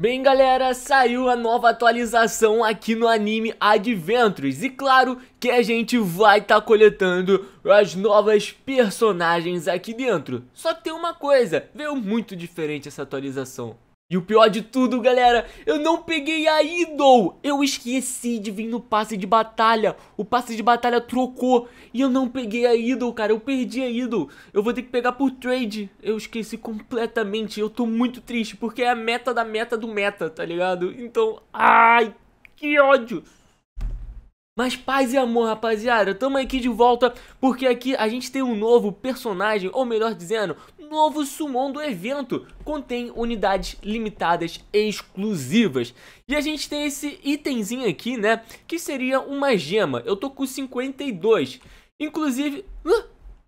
Bem galera, saiu a nova atualização aqui no anime Adventures e claro que a gente vai estar tá coletando as novas personagens aqui dentro. Só que tem uma coisa, veio muito diferente essa atualização. E o pior de tudo, galera, eu não peguei a Idol. Eu esqueci de vir no passe de batalha. O passe de batalha trocou e eu não peguei a Idol, cara. Eu perdi a Idol. Eu vou ter que pegar por trade. Eu esqueci completamente. Eu tô muito triste porque é a meta da meta do meta, tá ligado? Então, ai, que ódio. Mas paz e amor, rapaziada, tamo aqui de volta porque aqui a gente tem um novo personagem, ou melhor dizendo, novo Summon do evento, contém unidades limitadas exclusivas. E a gente tem esse itemzinho aqui, né, que seria uma gema. Eu tô com 52. Inclusive... Uh,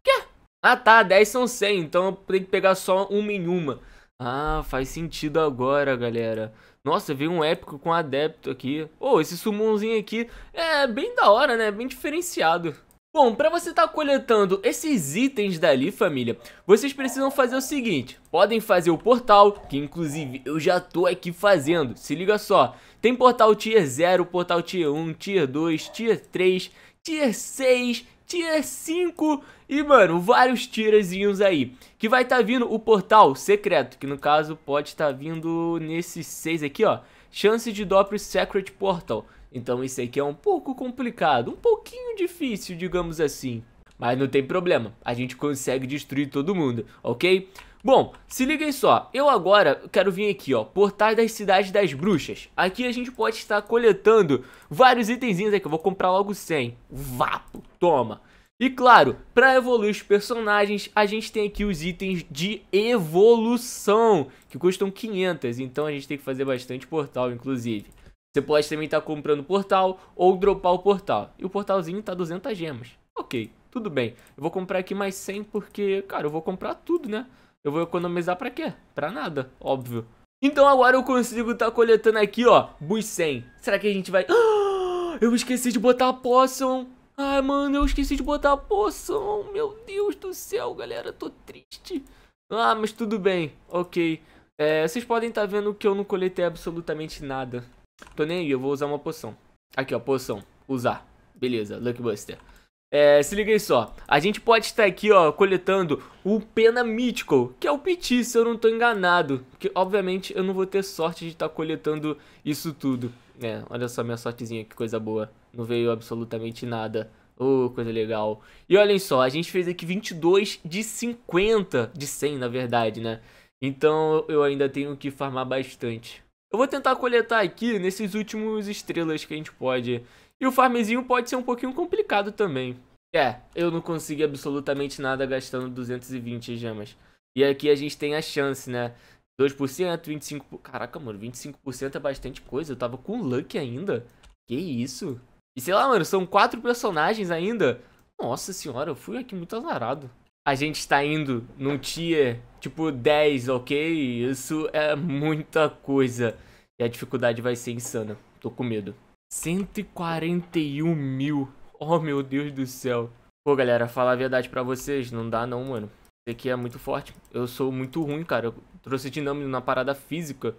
quê? Ah tá, 10 são 100, então eu tenho que pegar só uma em uma. Ah, faz sentido agora, galera. Nossa, veio um épico com adepto aqui. Oh, esse summonzinho aqui é bem da hora, né? Bem diferenciado. Bom, pra você estar tá coletando esses itens dali, família, vocês precisam fazer o seguinte. Podem fazer o portal, que inclusive eu já tô aqui fazendo. Se liga só, tem portal Tier 0, portal Tier 1, Tier 2, Tier 3, Tier 6, Tier 5 e, mano, vários tirazinhos aí. Que vai estar tá vindo o portal secreto, que no caso pode estar tá vindo nesses 6 aqui, ó. Chance de Dobro Secret Portal. Então isso aqui é um pouco complicado, um pouquinho difícil, digamos assim. Mas não tem problema, a gente consegue destruir todo mundo, ok? Bom, se liguem só, eu agora quero vir aqui, ó, Portais das Cidades das Bruxas. Aqui a gente pode estar coletando vários itenzinhos aqui, eu vou comprar logo 100. Vapo, toma. E claro, para evoluir os personagens, a gente tem aqui os itens de evolução, que custam 500, então a gente tem que fazer bastante portal, inclusive. Você pode também estar comprando o portal ou dropar o portal. E o portalzinho tá 200 gemas. Ok, tudo bem. Eu vou comprar aqui mais 100 porque, cara, eu vou comprar tudo, né? Eu vou economizar pra quê? Pra nada, óbvio. Então agora eu consigo estar tá coletando aqui, ó, bus 100. Será que a gente vai... Ah, eu esqueci de botar a poção. Ai, mano, eu esqueci de botar a poção. Meu Deus do céu, galera, tô triste. Ah, mas tudo bem, ok. É, vocês podem estar tá vendo que eu não coletei absolutamente nada. Tô nem aí, eu vou usar uma poção. Aqui, ó, poção. Usar. Beleza, Lucky Buster. É, se liga aí só. A gente pode estar aqui, ó, coletando o Pena Mythical, que é o Piti, se eu não tô enganado. Porque, obviamente, eu não vou ter sorte de estar coletando isso tudo. É, olha só minha sortezinha, que coisa boa. Não veio absolutamente nada. Oh, coisa legal. E olhem só, a gente fez aqui 22 de 50, de 100 na verdade, né? Então eu ainda tenho que farmar bastante. Eu vou tentar coletar aqui nesses últimos estrelas que a gente pode. E o farmzinho pode ser um pouquinho complicado também. É, eu não consegui absolutamente nada gastando 220 gemas. E aqui a gente tem a chance, né? 2%, 25%. Caraca, mano, 25% é bastante coisa. Eu tava com luck ainda. Que isso? E sei lá, mano, são quatro personagens ainda. Nossa senhora, eu fui aqui muito azarado a gente está indo num tier tipo 10, ok? Isso é muita coisa. E a dificuldade vai ser insana. Tô com medo. 141 mil. Oh, meu Deus do céu. Pô, galera, falar a verdade pra vocês. Não dá não, mano. Isso aqui é muito forte. Eu sou muito ruim, cara. Eu trouxe dinâmico na parada física.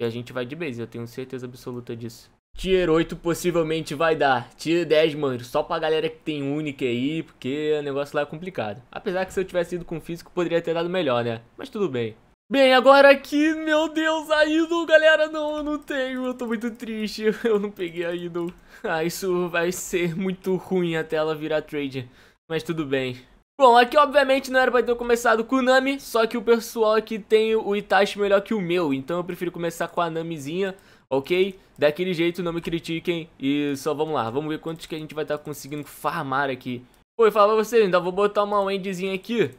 E a gente vai de base. Eu tenho certeza absoluta disso. Tier 8 possivelmente vai dar. Tier 10, mano, só pra galera que tem única aí, porque o negócio lá é complicado. Apesar que se eu tivesse ido com físico, poderia ter dado melhor, né? Mas tudo bem. Bem, agora aqui, meu Deus, a Idol, galera, não, eu não tenho, eu tô muito triste, eu não peguei a Idol. Ah, isso vai ser muito ruim até ela virar trade, mas tudo bem. Bom, aqui obviamente não era pra ter começado com o Nami, só que o pessoal aqui tem o Itachi melhor que o meu, então eu prefiro começar com a Namizinha, ok? Daquele jeito, não me critiquem e só vamos lá, vamos ver quantos que a gente vai estar tá conseguindo farmar aqui. Pô, e fala vocês, ainda vou botar uma wendzinha aqui,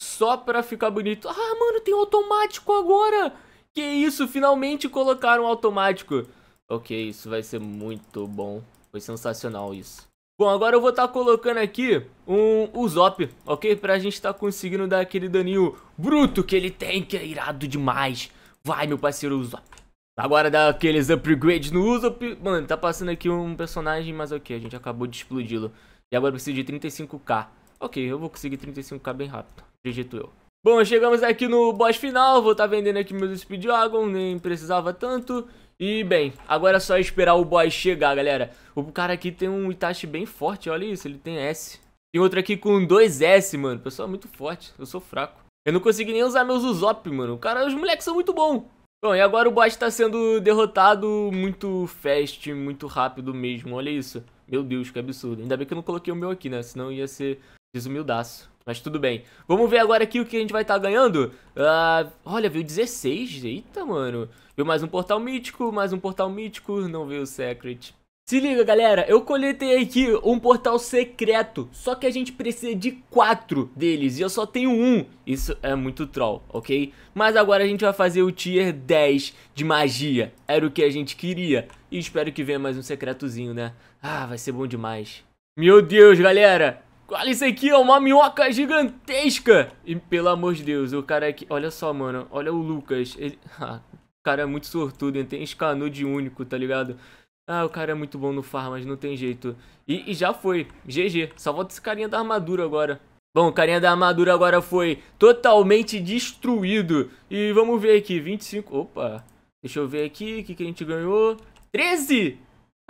só pra ficar bonito. Ah, mano, tem automático agora! Que isso, finalmente colocaram automático. Ok, isso vai ser muito bom, foi sensacional isso. Bom, agora eu vou estar tá colocando aqui um Usopp, ok? Pra gente estar tá conseguindo dar aquele daninho bruto que ele tem, que é irado demais. Vai, meu parceiro Usopp. Agora dá aqueles upgrades no uso. Mano, tá passando aqui um personagem, mas ok, a gente acabou de explodi-lo. E agora preciso de 35k. Ok, eu vou conseguir 35k bem rápido, acredito eu. Bom, chegamos aqui no boss final, vou estar tá vendendo aqui meus Speedwagon, nem precisava tanto. E bem, agora é só esperar o boss chegar, galera. O cara aqui tem um Itachi bem forte, olha isso, ele tem S. Tem outro aqui com 2S, mano, pessoal é muito forte, eu sou fraco. Eu não consegui nem usar meus Usopp, mano, o cara, os moleques são muito bons. Bom, e agora o boss está sendo derrotado muito fast, muito rápido mesmo, olha isso. Meu Deus, que absurdo. Ainda bem que eu não coloquei o meu aqui, né? Senão ia ser desumildaço. Mas tudo bem. Vamos ver agora aqui o que a gente vai estar tá ganhando. Uh, olha, veio 16. Eita, mano. Veio mais um portal mítico, mais um portal mítico. Não veio o Secret. Se liga galera, eu coletei aqui um portal secreto, só que a gente precisa de quatro deles e eu só tenho um. Isso é muito troll, ok? Mas agora a gente vai fazer o tier 10 de magia, era o que a gente queria. E espero que venha mais um secretozinho, né? Ah, vai ser bom demais. Meu Deus, galera, olha isso aqui, é uma minhoca gigantesca. E pelo amor de Deus, o cara aqui, olha só mano, olha o Lucas. Ele... Ah, o cara é muito sortudo, ele tem escanô de único, tá ligado? Ah, o cara é muito bom no farm, mas não tem jeito. E, e já foi. GG. Só volta esse carinha da armadura agora. Bom, o carinha da armadura agora foi totalmente destruído. E vamos ver aqui. 25... Opa. Deixa eu ver aqui. O que, que a gente ganhou? 13!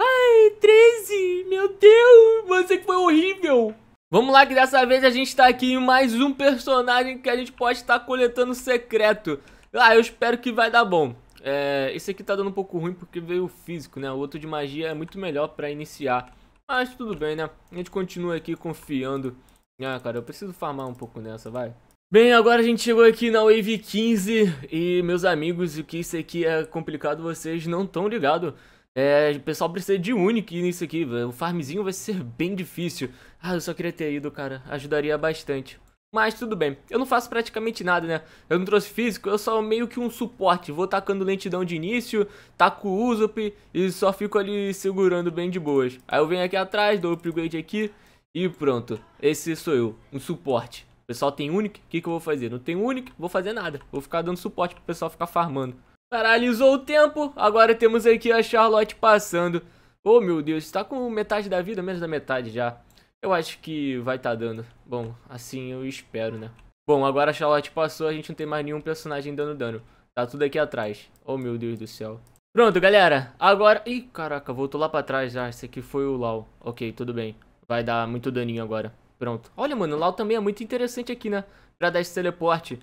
Ai, 13! Meu Deus! Você que foi horrível! Vamos lá que dessa vez a gente tá aqui em mais um personagem que a gente pode estar tá coletando secreto. Ah, eu espero que vai dar bom. É, esse aqui tá dando um pouco ruim porque veio físico, né? O outro de magia é muito melhor pra iniciar. Mas tudo bem, né? A gente continua aqui confiando. Ah, cara, eu preciso farmar um pouco nessa, vai. Bem, agora a gente chegou aqui na Wave 15 e, meus amigos, o que isso aqui é complicado, vocês não estão ligados. É, o pessoal precisa de Unique nisso aqui, véio. o farmzinho vai ser bem difícil. Ah, eu só queria ter ido, cara, ajudaria bastante. Mas tudo bem, eu não faço praticamente nada, né? Eu não trouxe físico, eu sou meio que um suporte. Vou tacando lentidão de início, taco usup e só fico ali segurando bem de boas. Aí eu venho aqui atrás, dou upgrade aqui e pronto. Esse sou eu, um suporte. O pessoal tem único, o que, que eu vou fazer? Não tem único, vou fazer nada. Vou ficar dando suporte pro pessoal ficar farmando. Paralisou o tempo, agora temos aqui a Charlotte passando. Oh meu Deus, está com metade da vida, menos da metade já. Eu acho que vai tá dando. Bom, assim eu espero, né? Bom, agora a Charlotte passou, a gente não tem mais nenhum personagem dando dano. Tá tudo aqui atrás. Oh, meu Deus do céu. Pronto, galera. Agora... Ih, caraca, voltou lá pra trás. Ah, esse aqui foi o Lau. Ok, tudo bem. Vai dar muito daninho agora. Pronto. Olha, mano, o Lau também é muito interessante aqui, né? Pra dar esse teleporte.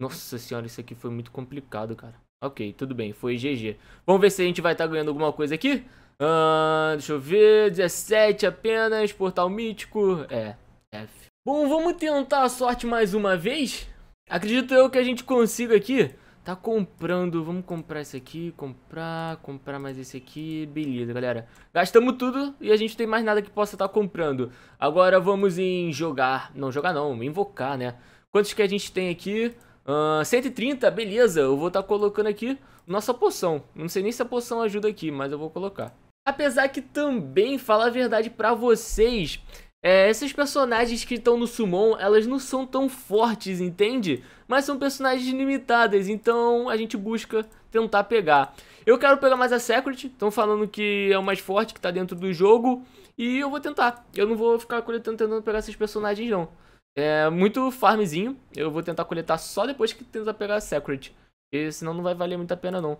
Nossa senhora, isso aqui foi muito complicado, cara. Ok, tudo bem, foi GG. Vamos ver se a gente vai estar tá ganhando alguma coisa aqui. Uh, deixa eu ver, 17 apenas, portal mítico, é, F. Bom, vamos tentar a sorte mais uma vez. Acredito eu que a gente consiga aqui. Tá comprando, vamos comprar esse aqui, comprar, comprar mais esse aqui, beleza, galera. Gastamos tudo e a gente tem mais nada que possa estar tá comprando. Agora vamos em jogar, não jogar não, invocar, né? Quantos que a gente tem aqui? Uh, 130, beleza, eu vou estar tá colocando aqui nossa poção. Não sei nem se a poção ajuda aqui, mas eu vou colocar. Apesar que também, fala a verdade pra vocês, é, esses personagens que estão no Summon, elas não são tão fortes, entende? Mas são personagens limitadas, então a gente busca tentar pegar. Eu quero pegar mais a Secret, estão falando que é o mais forte que está dentro do jogo, e eu vou tentar. Eu não vou ficar coletando tentando pegar esses personagens não. É muito farmzinho. Eu vou tentar coletar só depois que tentar pegar a Secret. Porque senão não vai valer muito a pena não.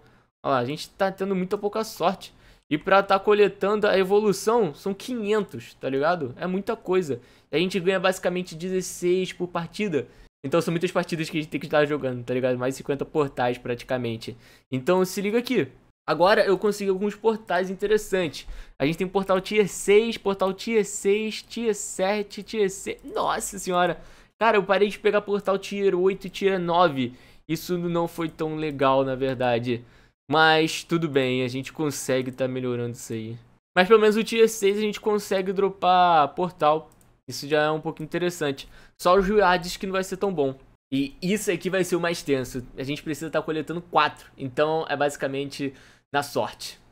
Olha lá, a gente tá tendo muita pouca sorte. E pra tá coletando a evolução, são 500, tá ligado? É muita coisa. E a gente ganha basicamente 16 por partida. Então são muitas partidas que a gente tem que estar jogando, tá ligado? Mais 50 portais praticamente. Então se liga aqui. Agora eu consegui alguns portais interessantes. A gente tem portal tier 6, portal tier 6, tier 7, tier 6. Nossa senhora! Cara, eu parei de pegar portal tier 8 e tier 9. Isso não foi tão legal, na verdade. Mas tudo bem, a gente consegue tá melhorando isso aí. Mas pelo menos o tier 6 a gente consegue dropar portal. Isso já é um pouco interessante. Só os Juades que não vai ser tão bom. E isso aqui vai ser o mais tenso. A gente precisa estar tá coletando quatro. Então é basicamente na sorte.